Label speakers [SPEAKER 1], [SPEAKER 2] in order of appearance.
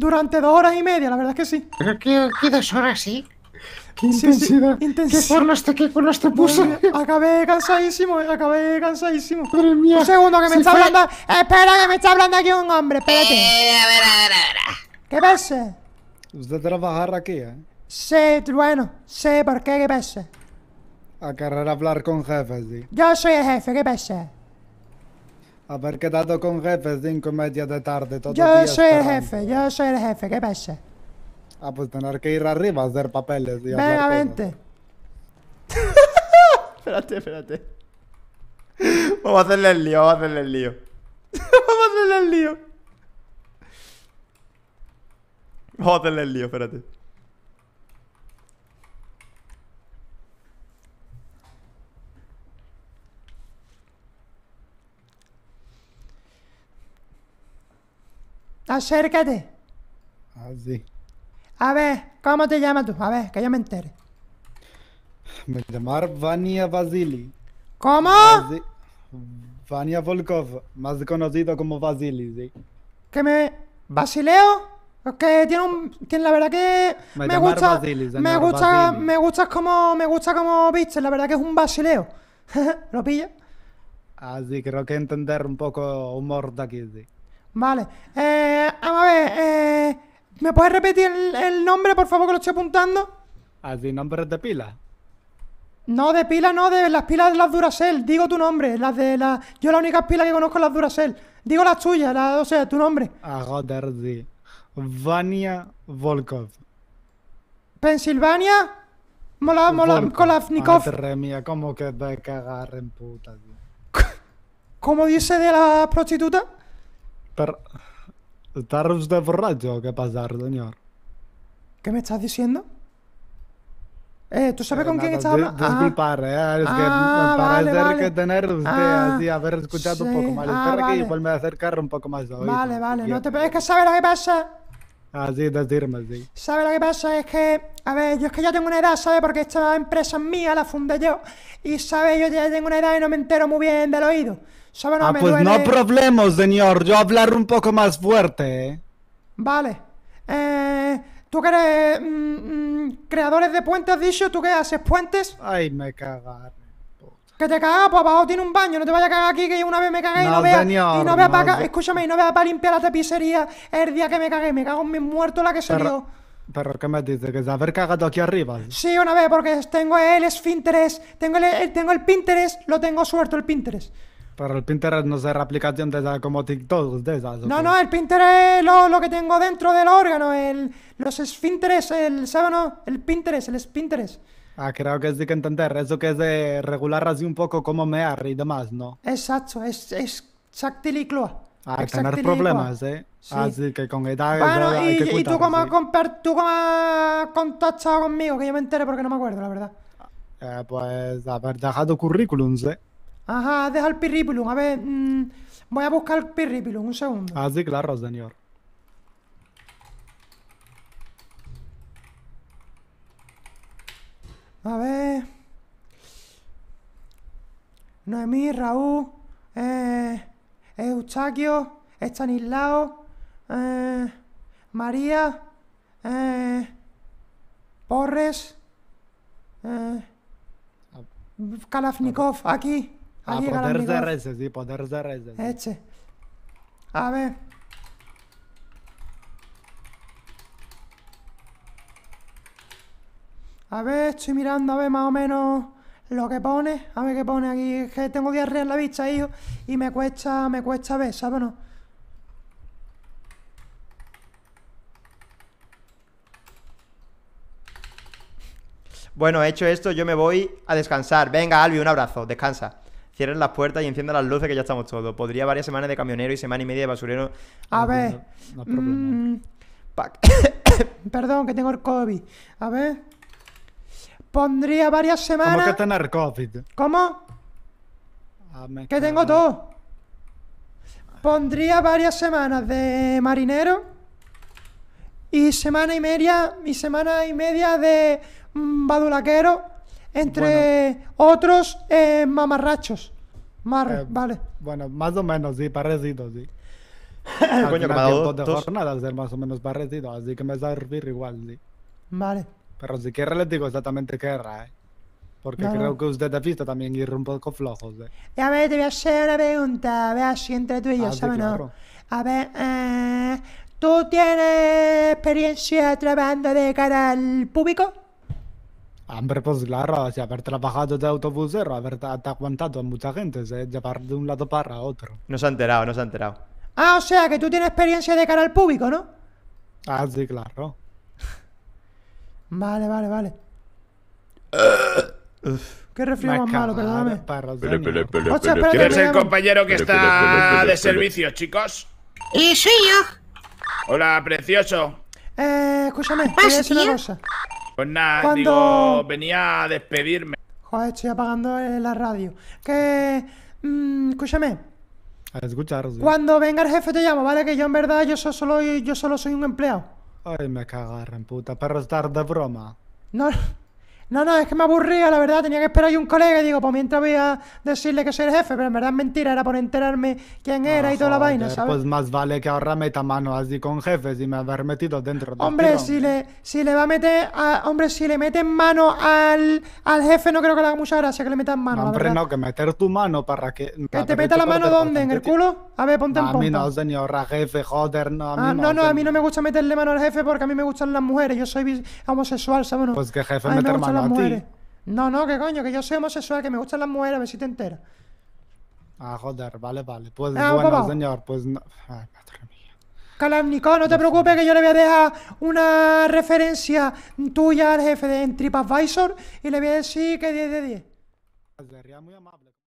[SPEAKER 1] Durante dos horas y media, la verdad es que sí. qué, dos horas, sí? ¡Qué intensidad! ¿Qué porno te, qué forma puso! acabé cansadísimo, acabé cansadísimo. Madre mía. Un segundo, que me está hablando... Espera, que me está hablando aquí un hombre, espérate. Eh, a ver, a ver, a ver. ¿Qué pasa?
[SPEAKER 2] ¿Usted trabaja aquí, eh?
[SPEAKER 1] Sí, bueno, sí, ¿por qué? ¿Qué pasa?
[SPEAKER 2] A querer hablar con jefes, sí.
[SPEAKER 1] Yo soy el jefe, ¿qué pasa?
[SPEAKER 2] Haber quedado qué con jefe cinco y media de tarde todo Yo soy el jefe,
[SPEAKER 1] yo soy el jefe, ¿qué pasa?
[SPEAKER 2] Ah, pues tener que ir arriba a hacer papeles y Venga, vente. espérate, espérate. Vamos a hacerle el lío, vamos a hacerle el lío.
[SPEAKER 1] vamos a hacerle el lío.
[SPEAKER 2] Vamos a hacerle el lío, espérate.
[SPEAKER 1] Acércate. Así. Ah, a ver, ¿cómo te llamas tú? A ver, que yo me entere.
[SPEAKER 2] Me llamo Vania Vasily
[SPEAKER 1] ¿Cómo? Ah,
[SPEAKER 2] Vania Volkov, más conocido como Vasili, sí. ¿Qué me. ¿Basileo?
[SPEAKER 1] Es que tiene un. Tiene, la verdad que. Me, gusta. me gusta. Me gusta como. Me gusta como viste. La verdad que es un basileo. ¿Lo pilla?
[SPEAKER 2] Así ah, creo que entender un poco humor de aquí, sí.
[SPEAKER 1] Vale. Eh, a ver. Eh, ¿Me puedes repetir el, nombre, por favor, que lo estoy apuntando?
[SPEAKER 2] así ah, ti nombre de
[SPEAKER 1] pila? No, de pila no, de las pilas de las Duracell. Digo tu nombre, las de la... Yo la única pila que conozco es las Duracell. Digo las tuyas, la, o sea, tu nombre.
[SPEAKER 2] A ah, joder,
[SPEAKER 1] Vania Volkov. Pensilvania...
[SPEAKER 2] Mola, mola, Kolavnikov. Madre mía, cómo que de cagar en puta, tío. ¿Cómo dice de
[SPEAKER 1] la prostituta?
[SPEAKER 2] Pero, ¿Está usted borracho o qué pasa, señor?
[SPEAKER 1] ¿Qué me estás diciendo? Eh, ¿tú sabes con quién estás hablando? Ah. Disculpar,
[SPEAKER 2] ah. es que ah, vale, que tener usted ah, así, haber escuchado un poco mal. Ah, Espera vale. que igual a acercar un poco más Vale,
[SPEAKER 1] vale, no te... es que sabe lo que pasa.
[SPEAKER 2] Así, de decirme, sí.
[SPEAKER 1] ¿Sabes lo que pasa? Es que, a ver, yo es que ya tengo una edad, ¿sabes? Porque esta empresa es mía, la fundé yo. Y, ¿sabes? Yo ya tengo una edad y no me entero muy bien del oído. ¿Sabes? No ah, pues no
[SPEAKER 2] problemas, señor. Yo hablar un poco más fuerte. ¿eh?
[SPEAKER 1] Vale. Eh, ¿Tú que eres mm, mm, creadores de puentes, dicho? ¿Tú qué haces? ¿Puentes? Ay, me cagar. Que te cagas, pues abajo tiene un baño. No te vayas a cagar aquí que una vez me cagué y no vea y no vea para Escúchame, y no para limpiar la tapicería el día que me cagué. Me cago en mi muerto la que se Pero,
[SPEAKER 2] ¿qué me dices? ¿Que de haber cagado aquí arriba?
[SPEAKER 1] Sí, una vez, porque tengo el esfínteres, tengo el, tengo el Pinterest, lo tengo suelto el Pinterest.
[SPEAKER 2] Pero el Pinterest no es la aplicación de esa, como TikTok, de No,
[SPEAKER 1] no, el Pinterest es lo, que tengo dentro del órgano, el, los esfínteres, el sábano, el Pinterest, el esfínteres.
[SPEAKER 2] Ah, creo que sí que entender, eso que es de regular así un poco como me y demás, ¿no?
[SPEAKER 1] Exacto, es, es chactilicloa. Ah, tener problemas,
[SPEAKER 2] ¿eh? Así ah, que con edad... Bueno, y, y, tú cómo has
[SPEAKER 1] contactado conmigo, que yo me enteré porque no me acuerdo, la verdad.
[SPEAKER 2] Eh, pues, haber dejado deja currículum, ¿eh?
[SPEAKER 1] Ajá, deja el currículum, a ver, mm, voy a buscar el currículum, un segundo.
[SPEAKER 2] Ah, sí, claro, señor.
[SPEAKER 1] A ver. Noemí, Raúl, eh, Eustaquio, Estanislao, eh, María, eh, Porres, Kalafnikov, ah, aquí. ah, poder de reces,
[SPEAKER 2] sí, poder de
[SPEAKER 1] Este. A ver. A ver, estoy mirando a ver más o menos lo que pone. A ver qué pone aquí. que tengo diarrea en la vista, hijo. Y me cuesta, me cuesta ver, ¿sabes Bueno, hecho esto, yo me voy a descansar. Venga, Albi, un abrazo. Descansa. Cierren las puertas y enciendan las luces que ya estamos todos. Podría varias semanas de camionero y semana y media de basurero. A ver. No, mm, Perdón, que tengo el COVID. A ver. Pondría varias semanas. ¿Cómo que
[SPEAKER 2] tener COVID?
[SPEAKER 1] ¿Cómo? Ah, que tengo todo. Pondría varias semanas de marinero. Y semana y media. Y semana y media de mm, badulaquero. Entre otros eh, mamarrachos. Eh, vale.
[SPEAKER 2] Bueno, más o menos, sí, parecido, sí. Coño, que me ha dado dos jornadas, más o menos parecido, así que me va a servir igual, sí. Vale. Pero si quiere les digo exactamente qué era, ¿eh? Porque creo que usted ha visto también ir un poco flojos.
[SPEAKER 1] ¿eh? A ver, te voy a hacer una pregunta, a ver si entre tú y yo, ah, ¿sabes? no? A ver, eh, ¿tú tienes experiencia trabajando de cara al público?
[SPEAKER 2] Hombre, pues claro, si haber trabajado de autobusero, haber aguantado a mucha gente, ¿eh? llevar de un lado para otro. No se ha enterado, no se ha enterado.
[SPEAKER 1] Ah, o sea, que tú tienes experiencia de cara al público, ¿no?
[SPEAKER 2] Ah, sí, claro.
[SPEAKER 1] Vale, vale, vale. qué refrío más malo, perdóname. lo dame? es el compañero que está de servicio, chicos? Y soy yo. Hola,
[SPEAKER 2] precioso.
[SPEAKER 1] Eh, escúchame, ¿Qué ah, es una
[SPEAKER 2] Pues nada, Cuando... digo, venía a despedirme.
[SPEAKER 1] Joder, estoy apagando la radio. Que. Mm, escúchame.
[SPEAKER 2] A escuchar. Cuando
[SPEAKER 1] venga el jefe te llamo, ¿vale? Que yo en verdad yo solo, yo solo soy un empleado. Oj, me
[SPEAKER 2] cagarren, puta, perros dar de broma.
[SPEAKER 1] No, no, no, es que me aburría, la verdad, tenía que esperar a un colega y digo, pues mientras voy a decirle que soy el jefe, pero en verdad es mentira, era por enterarme quién era y toda la vaina, ¿sabes? Pues
[SPEAKER 2] más vale que ahora meta mano así con jefes y me haber metido dentro. De hombre, si
[SPEAKER 1] le, si le va a meter, a, hombre, si le meten mano al, al jefe, no creo que le haga mucha gracia que le metan mano. hombre, no,
[SPEAKER 2] que meter tu mano para que... ¿Que te meta la mano dónde? ¿En el
[SPEAKER 1] culo? A ver, ponte en A mí no,
[SPEAKER 2] señora, jefe, joder, no, a mí ah, no. No,
[SPEAKER 1] a mí no me gusta meterle mano al jefe porque a mí me gustan las mujeres, yo soy homosexual, ¿sabes? Pues que jefe meter mano no, no, que coño, que yo soy homosexual, que me gustan las mujeres, a ver si te enteras.
[SPEAKER 2] Ah, joder, vale, vale. Pues ah, bueno, señor, pues no. Ay, madre mía.
[SPEAKER 1] Calamnico, no te preocupes que yo le voy a dejar una referencia tuya al jefe de en TripAdvisor y le voy a decir que 10 de 10. muy amable.